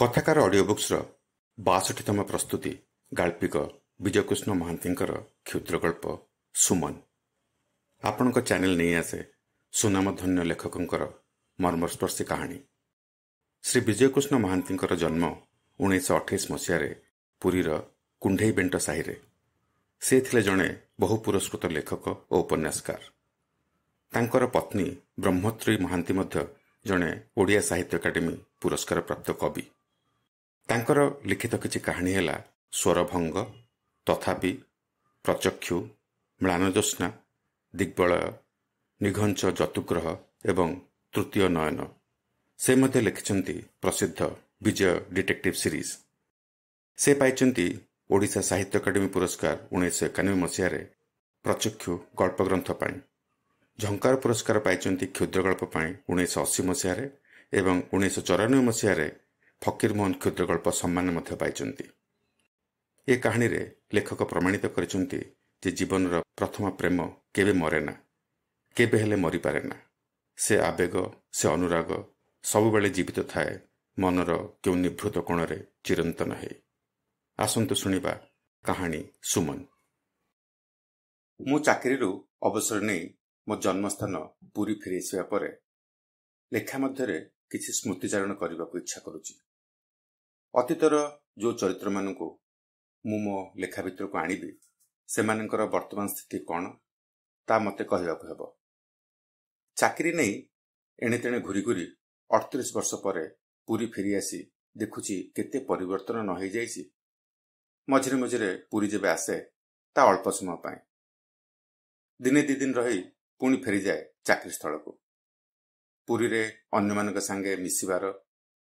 କଥାକାର ଅଡିଓ ବୁକ୍ସର ବାଷଠିତମ ପ୍ରସ୍ତୁତି ଗାଳ୍ପିକ ବିଜୟକୃଷ୍ଣ ମହାନ୍ତିଙ୍କର କ୍ଷୁଦ୍ର ଗଳ୍ପ ସୁମନ ଆପଣଙ୍କ ଚ୍ୟାନେଲ ନେଇ ଆସେ ସୁନାମଧନ୍ୟ ଲେଖକଙ୍କର ମର୍ମସ୍ପର୍ଶୀ କାହାଣୀ ଶ୍ରୀ ବିଜୟକୃଷ୍ଣ ମହାନ୍ତିଙ୍କର ଜନ୍ମ ଉଣେଇଶହ ଅଠେଇଶ ମସିହାରେ ପୁରୀର କୁଣ୍ଢେଇବେଣ୍ଟ ସାହିରେ ସେ ଥିଲେ ଜଣେ ବହୁ ପୁରସ୍କୃତ ଲେଖକ ଓ ଉପନ୍ୟାସକାର ତାଙ୍କର ପତ୍ନୀ ବ୍ରହ୍ମତ୍ରୀ ମହାନ୍ତି ମଧ୍ୟ ଜଣେ ଓଡ଼ିଆ ସାହିତ୍ୟ ଏକାଡେମୀ ପୁରସ୍କାରପ୍ରାପ୍ତ କବି ତାଙ୍କର ଲିଖିତ କିଛି କାହାଣୀ ହେଲା ସ୍ୱରଭଙ୍ଗ ତଥାପି ପ୍ରଚକ୍ଷୁ ମ୍ଳାନଜ୍ୟୋତ୍ନା ଦିଗ୍ବଳୟ ନିଘଞ୍ଚ ଯତୁଗ୍ରହ ଏବଂ ତୃତୀୟ ନୟନ ସେ ମଧ୍ୟ ଲେଖିଛନ୍ତି ପ୍ରସିଦ୍ଧ ବିଜୟ ଡିଟେକ୍ଟିଭ୍ ସିରିଜ୍ ସେ ପାଇଛନ୍ତି ଓଡ଼ିଶା ସାହିତ୍ୟ ଏକାଡେମୀ ପୁରସ୍କାର ଉଣେଇଶହ ଏକାନବେ ମସିହାରେ ପ୍ରଚକ୍ଷୁ ଗଳ୍ପଗ୍ରନ୍ଥ ପାଇଁ ଝଙ୍କାର ପୁରସ୍କାର ପାଇଛନ୍ତି କ୍ଷୁଦ୍ରଗଳ୍ପ ପାଇଁ ଉଣେଇଶହ ଅଶୀ ମସିହାରେ ଏବଂ ଉଣେଇଶହ ଚଉରାନବେ ମସିହାରେ ଫକୀରମୋହନ କ୍ଷୁଦ୍ରଗଳ୍ପ ସମ୍ମାନ ମଧ୍ୟ ପାଇଛନ୍ତି ଏ କାହାଣୀରେ ଲେଖକ ପ୍ରମାଣିତ କରିଛନ୍ତି ଯେ ଜୀବନର ପ୍ରଥମ ପ୍ରେମ କେବେ ମରେ ନା କେବେ ହେଲେ ମରିପାରେ ନା ସେ ଆବେଗ ସେ ଅନୁରାଗ ସବୁବେଳେ ଜୀବିତ ଥାଏ ମନର କେଉଁ ନିଭୃତ କୋଣରେ ଚିରନ୍ତନ ହେ ଆସନ୍ତୁ ଶୁଣିବା କାହାଣୀ ସୁମନ ମୁଁ ଚାକିରିରୁ ଅବସର ନେଇ ମୋ ଜନ୍ମସ୍ଥାନ ପୁରୀ ଫେରିଆସିବା ପରେ ଲେଖା ମଧ୍ୟରେ କିଛି ସ୍ମୃତିଚାରଣ କରିବାକୁ ଇଚ୍ଛା କରୁଛି ଅତୀତର ଯେଉଁ ଚରିତ୍ରମାନଙ୍କୁ ମୁଁ ମୋ ଲେଖା ଭିତରକୁ ଆଣିବି ସେମାନଙ୍କର ବର୍ତ୍ତମାନ ସ୍ଥିତି କ'ଣ ତା ମୋତେ କହିବାକୁ ହେବ ଚାକିରି ନେଇ ଏଣେତେଣେ ଘୁରି ଘୁରି ଅଠତିରିଶ ବର୍ଷ ପରେ ପୁରୀ ଫେରିଆସି ଦେଖୁଛି କେତେ ପରିବର୍ତ୍ତନ ନ ହୋଇଯାଇଛି ମଝିରେ ମଝିରେ ପୁରୀ ଯେବେ ଆସେ ତା ଅଳ୍ପ ସମୟ ପାଇଁ ଦିନେ ଦୁଇ ଦିନ ରହି ପୁଣି ଫେରିଯାଏ ଚାକିରି ସ୍ଥଳକୁ ପୁରୀରେ ଅନ୍ୟମାନଙ୍କ ସାଙ୍ଗେ ମିଶିବାର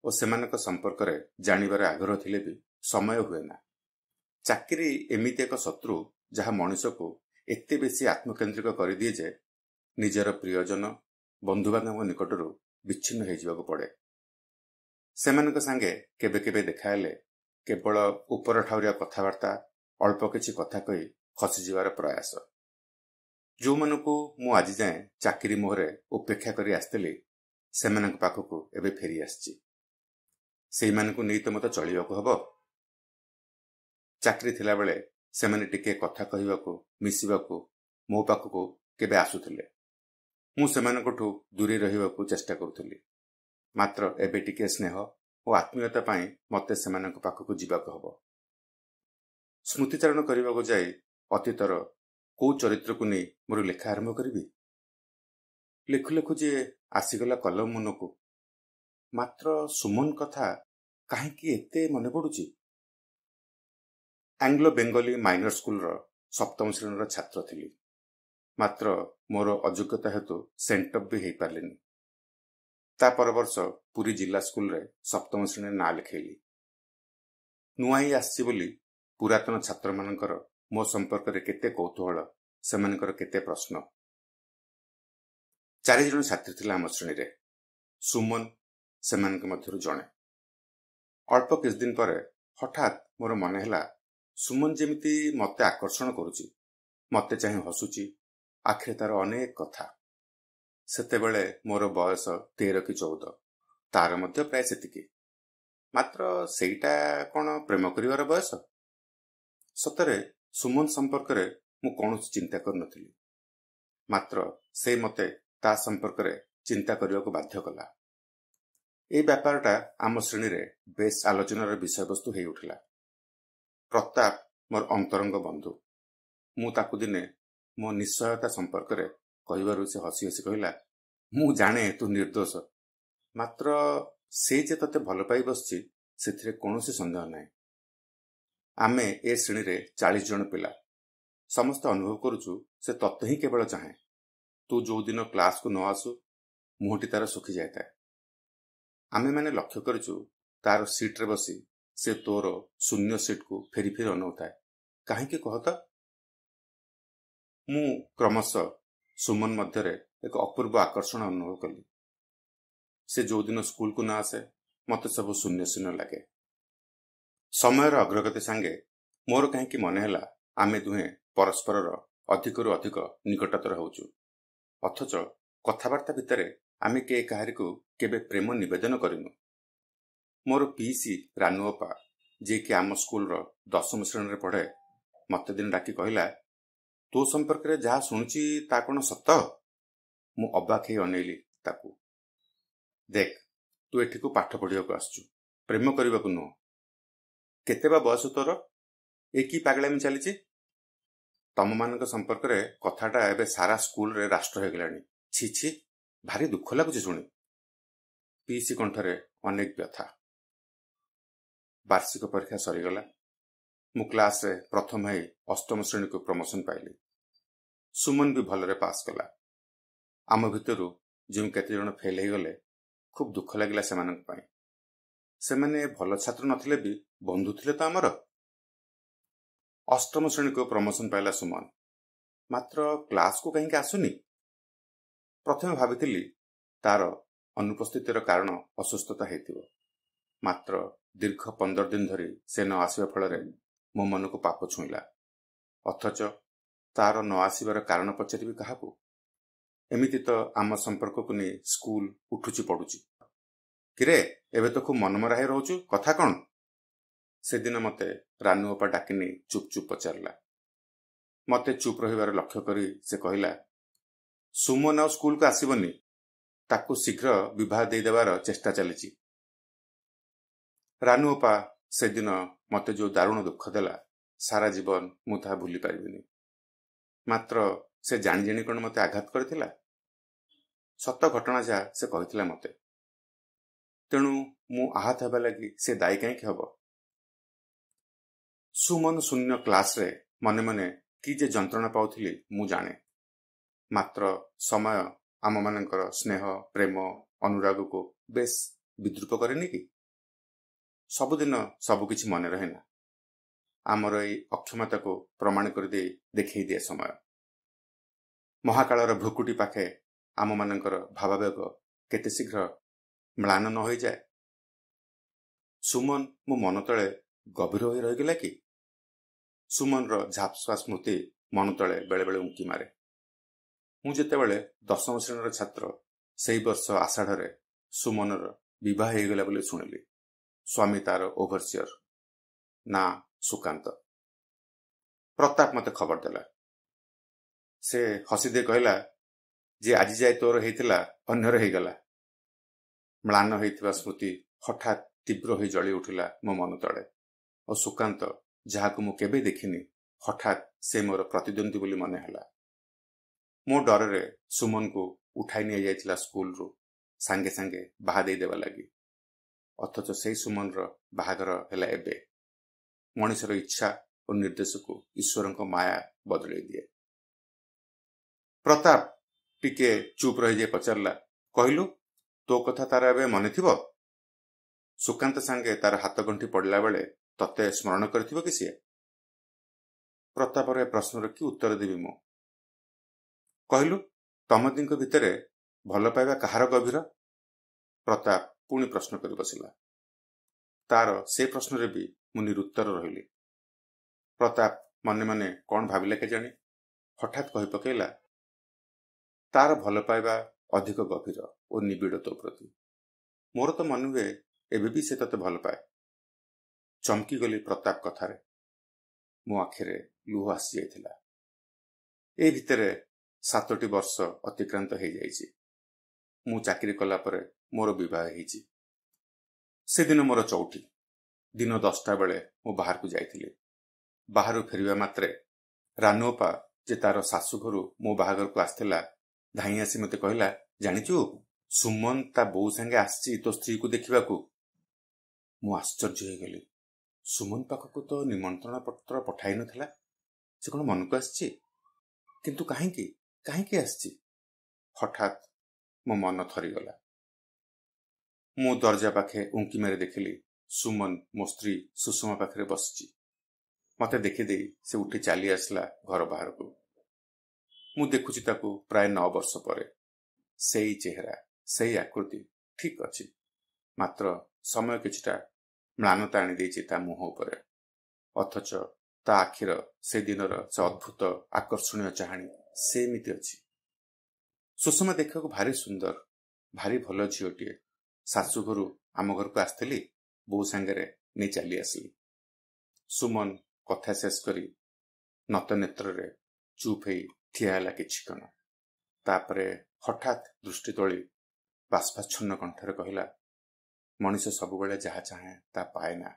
ଓ ସେମାନଙ୍କ ସମ୍ପର୍କରେ ଜାଣିବାର ଆଗ୍ରହ ଥିଲେ ବି ସମୟ ହୁଏ ନା ଚାକିରି ଏମିତି ଏକ ଶତ୍ରୁ ଯାହା ମଣିଷକୁ ଏତେ ବେଶୀ ଆତ୍ମକେନ୍ଦ୍ରିକ କରିଦିଏ ଯେ ନିଜର ପ୍ରିୟଜନ ବନ୍ଧୁବାନ୍ଧବଙ୍କ ନିକଟରୁ ବିଚ୍ଛିନ୍ନ ହୋଇଯିବାକୁ ପଡ଼େ ସେମାନଙ୍କ ସାଙ୍ଗେ କେବେ କେବେ ଦେଖା ହେଲେ କେବଳ ଉପର ଠାଉରିଆ କଥାବାର୍ତ୍ତା ଅଳ୍ପ କିଛି କଥା କହି ଖସିଯିବାର ପ୍ରୟାସ ଯେଉଁମାନଙ୍କୁ ମୁଁ ଆଜି ଯାଏଁ ଚାକିରି ମୁହଁରେ ଉପେକ୍ଷା କରି ଆସିଥିଲି ସେମାନଙ୍କ ପାଖକୁ ଏବେ ଫେରିଆସିଛି ସେଇମାନଙ୍କୁ ନେଇ ତ ମୋତେ ଚଳିବାକୁ ହେବ ଚାକିରି ଥିଲାବେଳେ ସେମାନେ ଟିକେ କଥା କହିବାକୁ ମିଶିବାକୁ ମୋ ପାଖକୁ କେବେ ଆସୁଥିଲେ ମୁଁ ସେମାନଙ୍କଠୁ ଦୂରେଇ ରହିବାକୁ ଚେଷ୍ଟା କରୁଥିଲି ମାତ୍ର ଏବେ ଟିକେ ସ୍ନେହ ଓ ଆତ୍ମୀୟତା ପାଇଁ ମୋତେ ସେମାନଙ୍କ ପାଖକୁ ଯିବାକୁ ହେବ ସ୍ମୃତିଚାରଣ କରିବାକୁ ଯାଇ ଅତୀତର କେଉଁ ଚରିତ୍ରକୁ ନେଇ ମୋର ଲେଖା ଆରମ୍ଭ କରିବି ଲେଖୁ ଲେଖୁ ଯିଏ ଆସିଗଲା କଲମ ମୁନକୁ ମାତ୍ର ସୁମନ କଥା କାହିଁକି ଏତେ ମନେ ପଡ଼ୁଛି ଆଙ୍ଗ୍ଲୋ ବେଙ୍ଗଲୀ ମାଇନର ସ୍କୁଲର ସପ୍ତମ ଶ୍ରେଣୀର ଛାତ୍ର ଥିଲି ମାତ୍ର ମୋର ଅଯୋଗ୍ୟତା ହେତୁ ସେଣ୍ଟପ୍ ବି ହୋଇପାରିଲିନି ତା ପରବର୍ଷ ପୁରୀ ଜିଲ୍ଲା ସ୍କୁଲରେ ସପ୍ତମ ଶ୍ରେଣୀରେ ନାଁ ଲେଖେଇଲି ନୂଆ ନୂଆଇ ଆସିଛି ବୋଲି ପୁରାତନ ଛାତ୍ରମାନଙ୍କର ମୋ ସମ୍ପର୍କରେ କେତେ କୌତୁହଳ ସେମାନଙ୍କର କେତେ ପ୍ରଶ୍ନ ଚାରିଜଣ ଛାତ୍ରୀ ଥିଲା ଆମ ଶ୍ରେଣୀରେ ସୁମନ ସେମାନଙ୍କ ମଧ୍ୟରୁ ଜଣେ ଅଳ୍ପ କିଛିଦିନ ପରେ ହଠାତ୍ ମୋର ମନେ ହେଲା ସୁମନ ଯେମିତି ମୋତେ ଆକର୍ଷଣ କରୁଛି ମୋତେ ଚାହିଁ ହସୁଛି ଆଖିରେ ତାର ଅନେକ କଥା ସେତେବେଳେ ମୋର ବୟସ ତେର କି ଚଉଦ ତାର ମଧ୍ୟ ପ୍ରାୟ ସେତିକି ମାତ୍ର ସେଇଟା କ'ଣ ପ୍ରେମ କରିବାର ବୟସ ସତରେ ସୁମନ ସମ୍ପର୍କରେ ମୁଁ କୌଣସି ଚିନ୍ତା କରିନଥିଲି ମାତ୍ର ସେ ମୋତେ ତା ସମ୍ପର୍କରେ ଚିନ୍ତା କରିବାକୁ ବାଧ୍ୟ କଲା ଏହି ବ୍ୟାପାରଟା ଆମ ଶ୍ରେଣୀରେ ବେଶ ଆଲୋଚନାର ବିଷୟବସ୍ତୁ ହେଉଥିଲା ପ୍ରତାପ ମୋର ଅନ୍ତରଙ୍ଗ ବନ୍ଧୁ ମୁଁ ତାକୁ ଦିନେ ମୋ ନିଶ୍ଚୟତା ସମ୍ପର୍କରେ କହିବାରୁ ସେ ହସି ହସି କହିଲା ମୁଁ ଜାଣେ ତୁ ନିର୍ଦ୍ଦୋଷ ମାତ୍ର ସେ ଯେ ତୋତେ ଭଲ ପାଇ ବସିଛି ସେଥିରେ କୌଣସି ସନ୍ଦେହ ନାହିଁ ଆମେ ଏ ଶ୍ରେଣୀରେ ଚାଳିଶ ଜଣ ପିଲା ସମସ୍ତେ ଅନୁଭବ କରୁଛୁ ସେ ତତେ ହିଁ କେବଳ ଚାହେଁ ତୁ ଯେଉଁଦିନ କ୍ଲାସ୍କୁ ନ ଆସୁ ମୁହଁଟି ତାର ଶୁଖି ଯାଇଥାଏ ଆମେମାନେ ଲକ୍ଷ୍ୟ କରିଛୁ ତାର ସିଟ୍ରେ ବସି ସେ ତୋର ଶୂନ୍ୟ ସିଟ୍କୁ ଫେରି ଫେରି ଅନଉଥାଏ କାହିଁକି କହ ତ ମୁଁ କ୍ରମଶଃ ସୁମନ ମଧ୍ୟରେ ଏକ ଅପୂର୍ବ ଆକର୍ଷଣ ଅନୁଭବ କଲି ସେ ଯେଉଁଦିନ ସ୍କୁଲକୁ ନ ଆସେ ମୋତେ ସବୁ ଶୂନ୍ୟ ଶୂନ୍ୟ ଲାଗେ ସମୟର ଅଗ୍ରଗତି ସାଙ୍ଗେ ମୋର କାହିଁକି ମନେ ହେଲା ଆମେ ଦୁହେଁ ପରସ୍ପରର ଅଧିକରୁ ଅଧିକ ନିକଟତର ହେଉଛୁ ଅଥଚ କଥାବାର୍ତ୍ତା ଭିତରେ ଆମେ କେ କାହାରିକୁ କେବେ ପ୍ରେମ ନିବେଦନ କରିନୁ ମୋର ପିଇସି ରାନୁଅପା ଯିଏକି ଆମ ସ୍କୁଲର ଦଶମ ଶ୍ରେଣୀରେ ପଢ଼େ ମତେ ଦିନେ ଡାକି କହିଲା ତୋ ସମ୍ପର୍କରେ ଯାହା ଶୁଣୁଛି ତା କ'ଣ ସତ ମୁଁ ଅବାକ ହେଇ ଅନେଇଲି ତାକୁ ଦେଖ ତୁ ଏଠିକୁ ପାଠ ପଢ଼ିବାକୁ ଆସୁଛୁ ପ୍ରେମ କରିବାକୁ ନୁହଁ କେତେ ବା ବୟସ ତୋର ଏ କି ପାଗଳାମି ଚାଲିଛି ତମମାନଙ୍କ ସମ୍ପର୍କରେ କଥାଟା ଏବେ ସାରା ସ୍କୁଲରେ ରାଷ୍ଟ୍ର ହୋଇଗଲାଣି ଛି ଛି ଭାରି ଦୁଃଖ ଲାଗୁଛି ଶୁଣି ପିଇସି କଣ୍ଠରେ ଅନେକ ବ୍ୟଥା ବାର୍ଷିକ ପରୀକ୍ଷା ସରିଗଲା ମୁଁ କ୍ଲାସରେ ପ୍ରଥମ ହେଇ ଅଷ୍ଟମ ଶ୍ରେଣୀକୁ ପ୍ରମୋସନ୍ ପାଇଲି ସୁମନ ବି ଭଲରେ ପାସ୍ କଲା ଆମ ଭିତରୁ ଯେଉଁ କେତେଜଣ ଫେଲ୍ ହେଇଗଲେ ଖୁବ୍ ଦୁଃଖ ଲାଗିଲା ସେମାନଙ୍କ ପାଇଁ ସେମାନେ ଭଲ ଛାତ୍ର ନଥିଲେ ବି ବନ୍ଧୁ ଥିଲେ ତ ଆମର ଅଷ୍ଟମ ଶ୍ରେଣୀକୁ ପ୍ରମୋସନ୍ ପାଇଲା ସୁମନ ମାତ୍ର କ୍ଲାସ୍କୁ କାହିଁକି ଆସୁନି ପ୍ରଥମେ ଭାବିଥିଲି ତାର ଅନୁପସ୍ଥିତିର କାରଣ ଅସୁସ୍ଥତା ହୋଇଥିବ ମାତ୍ର ଦୀର୍ଘ ପନ୍ଦର ଦିନ ଧରି ସେ ନ ଆସିବା ଫଳରେ ମୋ ମନକୁ ପାପ ଛୁଇଁଲା ଅଥଚ ତାର ନ ଆସିବାର କାରଣ ପଚାରିବି କାହାକୁ ଏମିତି ତ ଆମ ସମ୍ପର୍କକୁ ନେଇ ସ୍କୁଲ ଉଠୁଛି ପଡ଼ୁଛି କିରେ ଏବେ ତ ଖୁବ୍ ମନମରା ହେଇ ରହୁଛୁ କଥା କ'ଣ ସେଦିନ ମୋତେ ରାନୁ ଅପା ଡାକିନି ଚୁପ୍ ଚୁପ୍ ପଚାରିଲା ମୋତେ ଚୁପ୍ ରହିବାର ଲକ୍ଷ୍ୟ କରି ସେ କହିଲା ସୁମନ ଆଉ ସ୍କୁଲକୁ ଆସିବନି ତାକୁ ଶୀଘ୍ର ବିବାହ ଦେଇଦେବାର ଚେଷ୍ଟା ଚାଲିଛି ରାନୁ ଅପା ସେଦିନ ମୋତେ ଯେଉଁ ଦାରୁଣ ଦୁଃଖ ଦେଲା ସାରା ଜୀବନ ମୁଁ ତାହା ଭୁଲି ପାରିବିନି ମାତ୍ର ସେ ଜାଣି ଜାଣି କ'ଣ ମୋତେ ଆଘାତ କରିଥିଲା ସତ ଘଟଣା ଯାହା ସେ କହିଥିଲା ମୋତେ ତେଣୁ ମୁଁ ଆହତ ହେବା ଲାଗି ସେ ଦାୟୀ କାହିଁକି ହେବ ସୁମନ ଶୂନ୍ୟ କ୍ଲାସରେ ମନେ ମନେ କି ଯେ ଯନ୍ତ୍ରଣା ପାଉଥିଲି ମୁଁ ଜାଣେ ମାତ୍ର ସମୟ ଆମମାନଙ୍କର ସ୍ନେହ ପ୍ରେମ ଅନୁରାଗକୁ ବେଶ ବିଦ୍ରୁପ କରେନି କି ସବୁଦିନ ସବୁକିଛି ମନେ ରହେନା ଆମର ଏଇ ଅକ୍ଷମତାକୁ ପ୍ରମାଣ କରିଦେଇ ଦେଖେଇ ଦିଏ ସମୟ ମହାକାଳର ଭୁକୁଟି ପାଖେ ଆମମାନଙ୍କର ଭାବାବେଗ କେତେ ଶୀଘ୍ର ମ୍ଳାନ ନ ହୋଇଯାଏ ସୁମନ ମୋ ମନ ତଳେ ଗଭୀର ହୋଇ ରହିଗଲା କି ସୁମନର ଝାପସୁଆ ସ୍ମୃତି ମନ ତଳେ ବେଳେବେଳେ ଉଙ୍କି ମାରେ ମୁଁ ଯେତେବେଳେ ଦଶମ ଶ୍ରେଣୀର ଛାତ୍ର ସେହି ବର୍ଷ ଆଷାଢ଼ରେ ସୁମନର ବିବାହ ହୋଇଗଲା ବୋଲି ଶୁଣିଲି ସ୍ୱାମୀ ତାର ଓଭରସିଅର ନା ସୁକାନ୍ତ ପ୍ରତାପ ମୋତେ ଖବର ଦେଲା ସେ ହସି ଦେଇ କହିଲା ଯେ ଆଜି ଯାଏ ତୋର ହେଇଥିଲା ଅନ୍ୟର ହେଇଗଲା ମ୍ଳାନ ହୋଇଥିବା ସ୍ମୃତି ହଠାତ୍ ତୀବ୍ର ହୋଇ ଜଳି ଉଠିଲା ମୋ ମନ ତଳେ ଓ ସୁକାନ୍ତ ଯାହାକୁ ମୁଁ କେବେ ଦେଖିନି ହଠାତ୍ ସେ ମୋର ପ୍ରତିଦ୍ୱନ୍ଦ୍ୱୀ ବୋଲି ମନେ ହେଲା ମୋ ଡରରେ ସୁମନକୁ ଉଠାଇ ନିଆଯାଇଥିଲା ସ୍କୁଲରୁ ସାଙ୍ଗେ ସାଙ୍ଗେ ବାହା ଦେଇଦେବା ଲାଗି ଅଥଚ ସେହି ସୁମନର ବାହାଘର ହେଲା ଏବେ ମଣିଷର ଇଚ୍ଛା ଓ ନିର୍ଦ୍ଦେଶକୁ ଈଶ୍ୱରଙ୍କ ମାୟା ବଦଳେଇ ଦିଏ ପ୍ରତାପ ଟିକେ ଚୁପ୍ ରହିଯାଇ ପଚାରିଲା କହିଲୁ ତୋ କଥା ତାର ଏବେ ମନେଥିବ ସୁକାନ୍ତ ସାଙ୍ଗେ ତାର ହାତ ଗଣ୍ଠି ପଡ଼ିଲା ବେଳେ ତତେ ସ୍ମରଣ କରିଥିବ କି ସିଏ ପ୍ରତାପର ଏ ପ୍ରଶ୍ନର କି ଉତ୍ତର ଦେବି ମୁଁ କହିଲୁ ତମ ଦିଙ୍କ ଭିତରେ ଭଲ ପାଇବା କାହାର ଗଭୀର ପ୍ରତାପ ପୁଣି ପ୍ରଶ୍ନ କରି ବସିଲା ତାର ସେ ପ୍ରଶ୍ନରେ ବି ମୁଁ ନିରୁତ୍ତର ରହିଲି ପ୍ରତାପ ମନେ ମନେ କ'ଣ ଭାବିଲେ କେଜାଣି ହଠାତ୍ କହି ପକାଇଲା ତାର ଭଲ ପାଇବା ଅଧିକ ଗଭୀର ଓ ନିବିଡ଼ ତୋ ପ୍ରତି ମୋର ତ ମନେ ହୁଏ ଏବେ ବି ସେ ତତେ ଭଲ ପାଏ ଚମକିଗଲି ପ୍ରତାପ କଥାରେ ମୋ ଆଖିରେ ଲୁହ ଆସିଯାଇଥିଲା ଏ ଭିତରେ ସାତଟି ବର୍ଷ ଅତିକ୍ରାନ୍ତ ହେଇଯାଇଛି ମୁଁ ଚାକିରି କଲା ପରେ ମୋର ବିବାହ ହେଇଛି ସେଦିନ ମୋର ଚଉଠି ଦିନ ଦଶଟା ବେଳେ ମୁଁ ବାହାରକୁ ଯାଇଥିଲି ବାହାରୁ ଫେରିବା ମାତ୍ରେ ରାନୁଅପା ଯେ ତାର ଶାଶୁଘରୁ ମୋ ବାହାଘରକୁ ଆସିଥିଲା ଧାଇଁ ଆସି ମୋତେ କହିଲା ଜାଣିଛୁ ସୁମନ ତା ବୋଉ ସାଙ୍ଗେ ଆସିଛି ତୋ ସ୍ତ୍ରୀକୁ ଦେଖିବାକୁ ମୁଁ ଆଶ୍ଚର୍ଯ୍ୟ ହୋଇଗଲି ସୁମନ ପାଖକୁ ତ ନିମନ୍ତ୍ରଣ ପତ୍ର ପଠାଇ ନଥିଲା ସେ କ'ଣ ମନକୁ ଆସିଛି କିନ୍ତୁ କାହିଁକି କାହିଁକି ଆସିଛି ହଠାତ୍ ମୋ ମନ ଥରିଗଲା ମୁଁ ଦରଜା ପାଖେ ଉଙ୍କି ମାରି ଦେଖିଲି ସୁମନ ମୋ ସ୍ତ୍ରୀ ସୁଷମା ପାଖରେ ବସିଛି ମୋତେ ଦେଖିଦେଇ ସେ ଉଠି ଚାଲି ଆସିଲା ଘର ବାହାରକୁ ମୁଁ ଦେଖୁଛି ତାକୁ ପ୍ରାୟ ନଅ ବର୍ଷ ପରେ ସେଇ ଚେହେରା ସେଇ ଆକୃତି ଠିକ୍ ଅଛି ମାତ୍ର ସମୟ କିଛିଟା ମ୍ଳାନତା ଆଣିଦେଇଛି ତା ମୁହଁ ଉପରେ ଅଥଚ ତା ଆଖିର ସେ ଦିନର ସେ ଅଦ୍ଭୁତ ଆକର୍ଷଣୀୟ ଚାହାଣୀ ସେ ଏମିତି ଅଛି ସୁଷମା ଦେଖିବାକୁ ଭାରି ସୁନ୍ଦର ଭାରି ଭଲ ଝିଅଟିଏ ଶାଶୁ ଘରୁ ଆମ ଘରକୁ ଆସିଥିଲି ବୋଉ ସାଙ୍ଗରେ ନେଇ ଚାଲି ଆସିଲି ସୁମନ କଥା ଶେଷ କରି ନତନେତ୍ରରେ ଚୁପ୍ ହେଇ ଠିଆ ହେଲା କିଛି କ'ଣ ତାପରେ ହଠାତ୍ ଦୃଷ୍ଟି ତଳି ବାଷ୍ପାଚ୍ଛନ୍ନ କଣ୍ଠରେ କହିଲା ମଣିଷ ସବୁବେଳେ ଯାହା ଚାହେଁ ତା ପାଏ ନା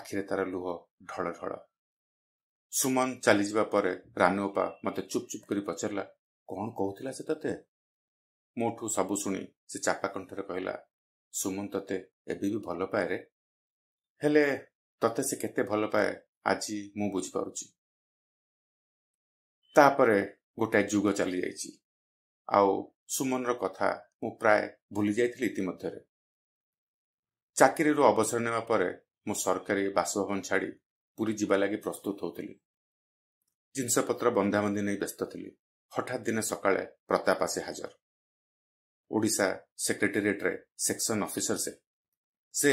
ଆଖିରେ ତାର ଲୁହ ଢଳ ଢଳ ସୁମନ ଚାଲିଯିବା ପରେ ରାନୁଅପା ମୋତେ ଚୁପ୍ ଚୁପ୍ କରି ପଚାରିଲା କ'ଣ କହୁଥିଲା ସେ ତତେ ଠୁ ସବୁ ଶୁଣି ସେ ଚାପା କଣ୍ଠରେ କହିଲା ସୁମନ ତତେ ଏବେ ବି ଭଲ ପାଏ ରେ ହେଲେ ତତେ ସେ କେତେ ଭଲ ପାଏ ଆଜି ମୁଁ ବୁଝିପାରୁଛି ତାପରେ ଗୋଟାଏ ଯୁଗ ଚାଲିଯାଇଛି ଆଉ ସୁମନର କଥା ମୁଁ ପ୍ରାୟ ଭୁଲି ଯାଇଥିଲି ଇତିମଧ୍ୟରେ ଚାକିରିରୁ ଅବସର ନେବା ପରେ ମୁଁ ସରକାରୀ ବାସଭବନ ଛାଡ଼ି ପୁରୀ ଯିବା ଲାଗି ପ୍ରସ୍ତୁତ ହେଉଥିଲି ଜିନିଷପତ୍ର ବନ୍ଧାବନ୍ଧି ନେଇ ବ୍ୟସ୍ତ ଥିଲି ହଠାତ୍ ଦିନେ ସକାଳେ ପ୍ରତାପ ଆସି ହାଜର ଓଡ଼ିଶା ସେକ୍ରେଟେରିଏଟ୍ରେ ସେକ୍ସନ୍ ଅଫିସର ସେ ସେ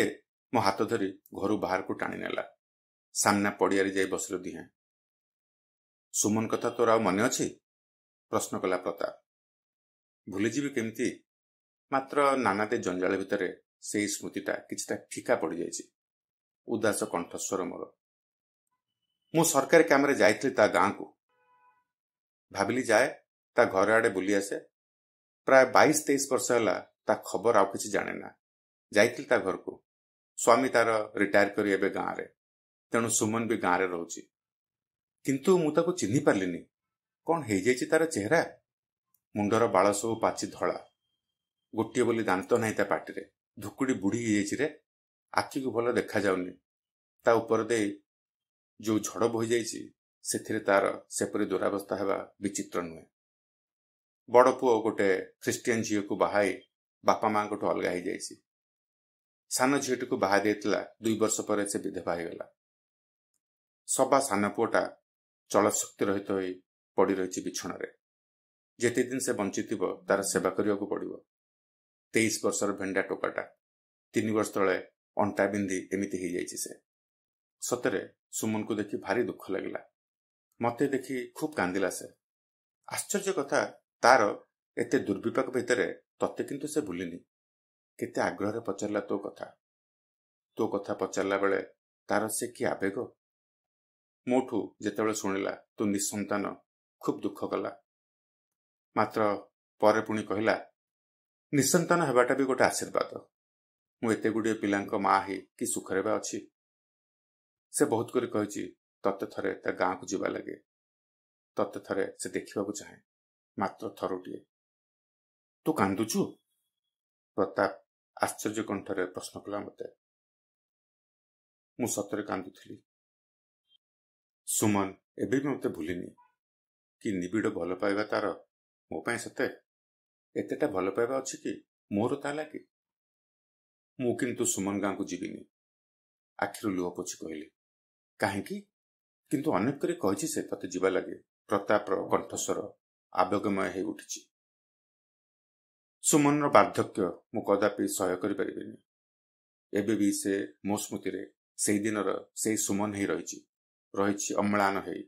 ମୋ ହାତ ଧରି ଘରୁ ବାହାରକୁ ଟାଣି ନେଲା ସାମ୍ନା ପଡ଼ିଆରେ ଯାଇ ବସିଲ ଦିହେଁ ସୁମନ କଥା ତୋର ଆଉ ମନେ ଅଛି ପ୍ରଶ୍ନ କଲା ପ୍ରତାପ ଭୁଲିଯିବି କେମିତି ମାତ୍ର ନାନାଦେ ଜଞ୍ଜାଳ ଭିତରେ ସେହି ସ୍ମୃତିଟା କିଛିଟା ଫିକା ପଡ଼ିଯାଇଛି ଉଦାସ କଣ୍ଠସ୍ୱର ମୋର ମୁଁ ସରକାରୀ କାମରେ ଯାଇଥିଲି ତା ଗାଁକୁ ଭାବିଲି ଯାଏ ତା ଘର ଆଡ଼େ ବୁଲି ଆସେ ପ୍ରାୟ ବାଇଶ ତେଇଶ ବର୍ଷ ହେଲା ତା ଖବର ଆଉ କିଛି ଜାଣେ ନା ଯାଇଥିଲି ତା ଘରକୁ ସ୍ୱାମୀ ତାର ରିଟାୟାର କରି ଏବେ ଗାଁରେ ତେଣୁ ସୁମନ ବି ଗାଁରେ ରହୁଛି କିନ୍ତୁ ମୁଁ ତାକୁ ଚିହ୍ନି ପାରିଲିନି କ'ଣ ହେଇଯାଇଛି ତାର ଚେହେରା ମୁଣ୍ଡର ବାଳ ସବୁ ପାଚି ଧଳା ଗୋଟିଏ ବୋଲି ଦାନ୍ତ ନାହିଁ ତା ପାଟିରେ ଧୁକୁଡ଼ି ବୁଢ଼ୀ ହେଇଯାଇଛି ରେ ଆଖିକୁ ଭଲ ଦେଖାଯାଉନି ତା ଉପର ଦେଇ ଯେଉଁ ଝଡ଼ ବହିଯାଇଛି ସେଥିରେ ତାର ସେପରି ଦୁରାବସ୍ଥା ହେବା ବିଚିତ୍ର ନୁହେଁ ବଡ଼ ପୁଅ ଗୋଟିଏ ଖ୍ରୀଷ୍ଟିଆନ ଝିଅକୁ ବାହାଇ ବାପା ମାଙ୍କଠୁ ଅଲଗା ହେଇଯାଇଛି ସାନ ଝିଅଟିକୁ ବାହା ଦେଇଥିଲା ଦୁଇ ବର୍ଷ ପରେ ସେ ବିଧବା ହୋଇଗଲା ସବା ସାନ ପୁଅଟା ଚଳଶକ୍ତି ରହିତ ହୋଇ ପଡ଼ି ରହିଛି ବିଛଣାରେ ଯେତେଦିନ ସେ ବଞ୍ଚିଥିବ ତାର ସେବା କରିବାକୁ ପଡ଼ିବ ତେଇଶ ବର୍ଷର ଭେଣ୍ଡା ଟୋକାଟା ତିନି ବର୍ଷ ତଳେ ଅଣ୍ଟା ବିନ୍ଧି ଏମିତି ହେଇଯାଇଛି ସେ ସତରେ ସୁମନଙ୍କୁ ଦେଖି ଭାରି ଦୁଃଖ ଲାଗିଲା ମୋତେ ଦେଖି ଖୁବ୍ କାନ୍ଦିଲା ସେ ଆଶ୍ଚର୍ଯ୍ୟ କଥା ତାର ଏତେ ଦୁର୍ବିପାକ ଭିତରେ ତତେ କିନ୍ତୁ ସେ ଭୁଲିନି କେତେ ଆଗ୍ରହରେ ପଚାରିଲା ତୋ କଥା ତୋ କଥା ପଚାରିଲା ବେଳେ ତାର ସେ କି ଆବେଗ ମୋଠୁ ଯେତେବେଳେ ଶୁଣିଲା ତୁ ନିଃସନ୍ତାନ ଖୁବ୍ ଦୁଃଖ କଲା ମାତ୍ର ପରେ ପୁଣି କହିଲା ନିଃସନ୍ତାନ ହେବାଟା ବି ଗୋଟେ ଆଶୀର୍ବାଦ ମୁଁ ଏତେ ଗୁଡ଼ିଏ ପିଲାଙ୍କ ମା ହେଇ କି ସୁଖରେ ବା ଅଛି ସେ ବହୁତ କରି କହିଛି ତତେ ଥରେ ତା ଗାଁକୁ ଯିବା ଲାଗେ ତତେ ଥରେ ସେ ଦେଖିବାକୁ ଚାହେଁ ମାତ୍ର ଥରୁଟିଏ ତୁ କାନ୍ଦୁଛୁ ପ୍ରତାପ ଆଶ୍ଚର୍ଯ୍ୟ କଣ୍ଠରେ ପ୍ରଶ୍ନ କଲା ମୋତେ ମୁଁ ସତରେ କାନ୍ଦୁଥିଲି ସୁମନ ଏବେ ବି ମୋତେ ଭୁଲିନି କି ନିବିଡ଼ ଭଲ ପାଇବା ତାର ମୋ ପାଇଁ ସତେ ଏତେଟା ଭଲ ପାଇବା ଅଛି କି ମୋର ତା ଲାଗି ମୁଁ କିନ୍ତୁ ସୁମନ ଗାଁକୁ ଯିବିନି ଆଖିରୁ ଲୁହ ପୋଛି କହିଲି କାହିଁକି କିନ୍ତୁ ଅନେକ କରି କହିଛି ସେ ତତେ ଯିବା ଲାଗେ ପ୍ରତାପର କଣ୍ଠସ୍ୱର ଆବେଗମୟ ହେଇ ଉଠିଛି ସୁମନର ବାର୍ଦ୍ଧକ୍ୟ ମୁଁ କଦାପି ସହ୍ୟ କରିପାରିବିନି ଏବେ ବି ସେ ମୋ ସ୍ମୃତିରେ ସେହି ଦିନର ସେହି ସୁମନ ହେଇ ରହିଛି ରହିଛି ଅମ୍ଳାନ ହେଇ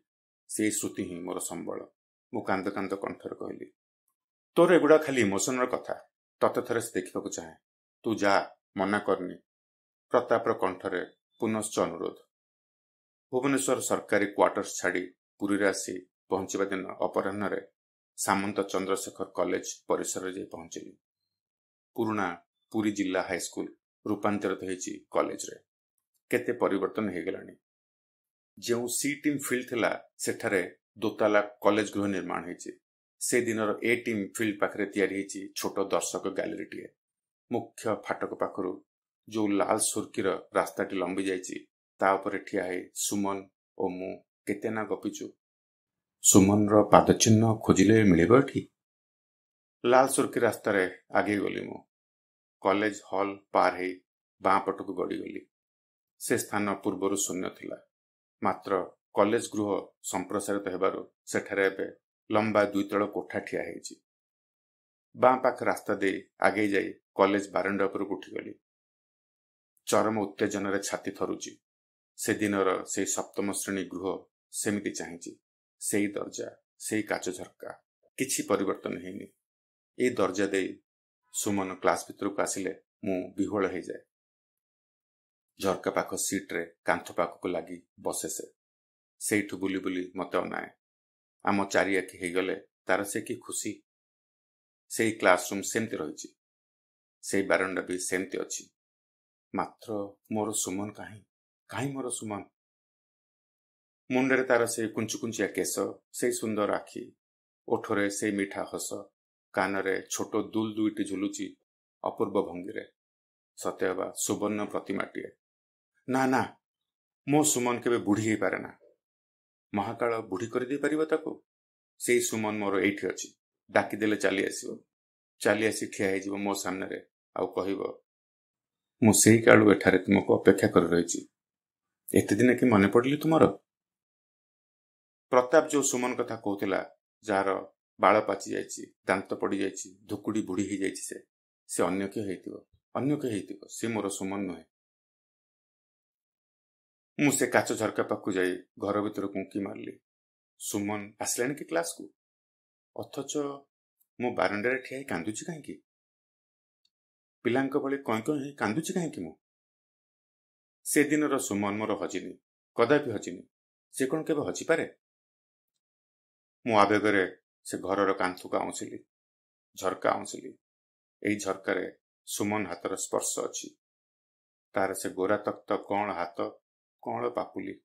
ସେହି ଶ୍ରୁତି ହିଁ ମୋର ସମ୍ବଳ ମୁଁ କାନ୍ଦ କାନ୍ଦ କଣ୍ଠରେ କହିଲି ତୋର ଏଗୁଡ଼ା ଖାଲି ଇମୋସନର କଥା ତତେ ଥରେ ସେ ଦେଖିବାକୁ ଚାହେଁ ତୁ ଯା ମନା କରନି ପ୍ରତାପର କଣ୍ଠରେ ପୁନଶ୍ଚ ଅନୁରୋଧ ଭୁବନେଶ୍ୱର ସରକାରୀ କ୍ୱାର୍ଟର୍ସ ଛାଡ଼ି ପୁରୀରେ ଆସି ପହଞ୍ଚିବା ଦିନ ଅପରାହ୍ନରେ ସାମନ୍ତ ଚନ୍ଦ୍ରଶେଖର କଲେଜ ପରିସରରେ ଯାଇ ପହଞ୍ଚିଲି ପୁରୁଣା ପୁରୀ ଜିଲ୍ଲା ହାଇସ୍କୁଲ ରୂପାନ୍ତରିତ ହୋଇଛି କଲେଜରେ କେତେ ପରିବର୍ତ୍ତନ ହୋଇଗଲାଣି ଯେଉଁ ସି ଟିମ୍ ଫିଲ୍ଡ ଥିଲା ସେଠାରେ ଦୋତାଲା କଲେଜ ଗୃହ ନିର୍ମାଣ ହୋଇଛି ସେ ଦିନର ଏ ଟିମ୍ ଫିଲ୍ଡ ପାଖରେ ତିଆରି ହୋଇଛି ଛୋଟ ଦର୍ଶକ ଗ୍ୟାଲେରୀଟିଏ ମୁଖ୍ୟ ଫାଟକ ପାଖରୁ ଯେଉଁ ଲାଲ ସୁର୍କିର ରାସ୍ତାଟି ଲମ୍ବି ଯାଇଛି ତା ଉପରେ ଠିଆ ହେଇ ସୁମନ ଓ ମୁଁ କେତେ ନା ଗପିଛୁ ସୁମନର ପାଦଚିହ୍ନ ଖୋଜିଲେ ମିଳିବ ଏଠି ଲାଲ ସୁର୍ଖି ରାସ୍ତାରେ ଆଗେଇ ଗଲି ମୁଁ କଲେଜ ହଲ୍ ପାର ହେଇ ବାଁ ପଟକୁ ଗଡ଼ିଗଲି ସେ ସ୍ଥାନ ପୂର୍ବରୁ ଶୂନ୍ୟ ଥିଲା ମାତ୍ର କଲେଜ ଗୃହ ସମ୍ପ୍ରସାରିତ ହେବାରୁ ସେଠାରେ ଏବେ ଲମ୍ବା ଦୁଇ ତଳ କୋଠା ଠିଆ ହେଇଛି ବାଁ ପାଖ ରାସ୍ତା ଦେଇ ଆଗେଇ ଯାଇ କଲେଜ ବାରଣ୍ଡା ଉପରକୁ ଉଠିଗଲି ଚରମ ଉତ୍ତେଜନାରେ ଛାତି ଥରୁଛି ସେଦିନର ସେହି ସପ୍ତମ ଶ୍ରେଣୀ ଗୃହ ସେମିତି ଚାହିଁଛି ସେହି ଦରଜା ସେହି କାଚ ଝରକା କିଛି ପରିବର୍ତ୍ତନ ହେଇନି ଏହି ଦରଜା ଦେଇ ସୁମନ କ୍ଲାସ ଭିତରକୁ ଆସିଲେ ମୁଁ ବିହୋଳ ହେଇଯାଏ ଝରକା ପାଖ ସିଟ୍ରେ କାନ୍ଥ ପାଖକୁ ଲାଗି ବସେ ସେ ସେଇଠୁ ବୁଲି ବୁଲି ମୋତେ ଅନାଏ ଆମ ଚାରିଆଖି ହେଇଗଲେ ତାର ସେ କି ଖୁସି ସେହି କ୍ଲାସରୁମ୍ ସେମିତି ରହିଛି ସେହି ବାରଣ୍ଡା ବି ସେମିତି ଅଛି ମାତ୍ର ମୋର ସୁମନ କାହିଁ କାହିଁ ମୋର ସୁମନ ମୁଣ୍ଡରେ ତାର ସେଇ କୁଞ୍ଚୁକୁଞ୍ଚିଆ କେଶ ସେଇ ସୁନ୍ଦର ଆଖି ଓଠରେ ସେଇ ମିଠା ହସ କାନରେ ଛୋଟ ଦୁଲ ଦୁଇଟି ଝୁଲୁଛି ଅପୂର୍ବ ଭଙ୍ଗୀରେ ସତ୍ୟବା ସୁବର୍ଣ୍ଣ ପ୍ରତିମାଟିଏ ନା ନା ମୋ ସୁମନ କେବେ ବୁଢ଼ୀ ହେଇପାରେ ନା ମହାକାଳ ବୁଢ଼ୀ କରିଦେଇପାରିବ ତାକୁ ସେଇ ସୁମନ ମୋର ଏଇଠି ଅଛି ଡାକିଦେଲେ ଚାଲି ଆସିବ ଚାଲି ଆସି ଠିଆ ହେଇଯିବ ମୋ ସାମ୍ନାରେ ଆଉ କହିବ ମୁଁ ସେହି କାଳୁ ଏଠାରେ ତୁମକୁ ଅପେକ୍ଷା କରି ରହିଛି ଏତେଦିନେ କି ମନେ ପଡ଼ିଲି ତୁମର ପ୍ରତାପ ଯେଉଁ ସୁମନ କଥା କହୁଥିଲା ଯାହାର ବାଳ ପାଚିଯାଇଛି ଦାନ୍ତ ପଡ଼ିଯାଇଛି ଧୁକୁଡ଼ି ବୁଢ଼ି ହେଇଯାଇଛି ସେ ସେ ଅନ୍ୟ କିଏ ହେଇଥିବ ଅନ୍ୟ କିଏ ହେଇଥିବ ସେ ମୋର ସୁମନ ନୁହେଁ ମୁଁ ସେ କାଚ ଝରକା ପାଖକୁ ଯାଇ ଘର ଭିତରକୁ କୁଙ୍କି ମାରିଲି ସୁମନ ଆସିଲାଣି କି କ୍ଲାସ୍କୁ ଅଥଚ ମୁଁ ବାରଣ୍ଡାରେ ଠିଆ ହେଇ କାନ୍ଦୁଛି କାହିଁକି ପିଲାଙ୍କ ଭଳି କଇଁ କଇଁ ହେଇ କାନ୍ଦୁଛି କାହିଁକି ମୁଁ ସେଦିନର ସୁମନ ମୋର ହଜିନି କଦାପି ହଜିନି ସେ କ'ଣ କେବେ ହଜିପାରେ ମୁଁ ଆବେଗରେ ସେ ଘରର କାନ୍ଥକୁ ଆଉଁସିଲି ଝରକା ଆଉଁସିଲି ଏଇ ଝରକାରେ ସୁମନ ହାତର ସ୍ପର୍ଶ ଅଛି ତାହାର ସେ ଗୋରା ତକ୍ତ କଅଁଳ ହାତ କଅଁଳ ପାପୁଲି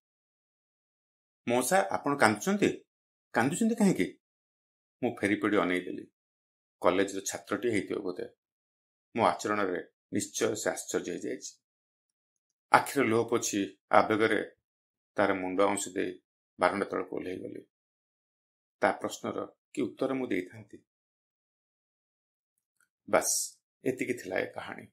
ମଉସା ଆପଣ କାନ୍ଦୁଛନ୍ତି କାନ୍ଦୁଛନ୍ତି କାହିଁକି ମୁଁ ଫେରିପଡ଼ି ଅନେଇଦେଲି କଲେଜର ଛାତ୍ରଟି ହେଇଥିବ ବୋଧେ ମୋ ଆଚରଣରେ ନିଶ୍ଚୟ ସେ ଆଶ୍ଚର୍ଯ୍ୟ ହେଇଯାଇଛି ଆଖିରେ ଲୋହ ପୋଛି ଆବେଗରେ ତାର ମୁଣ୍ଡ ଅଂଶ ଦେଇ ବାରଣ୍ଡା ତଳକୁ ଓହ୍ଲାଇଗଲି ତା ପ୍ରଶ୍ନର କି ଉତ୍ତର ମୁଁ ଦେଇଥାନ୍ତି ବାସ୍ ଏତିକି ଥିଲା ଏ କାହାଣୀ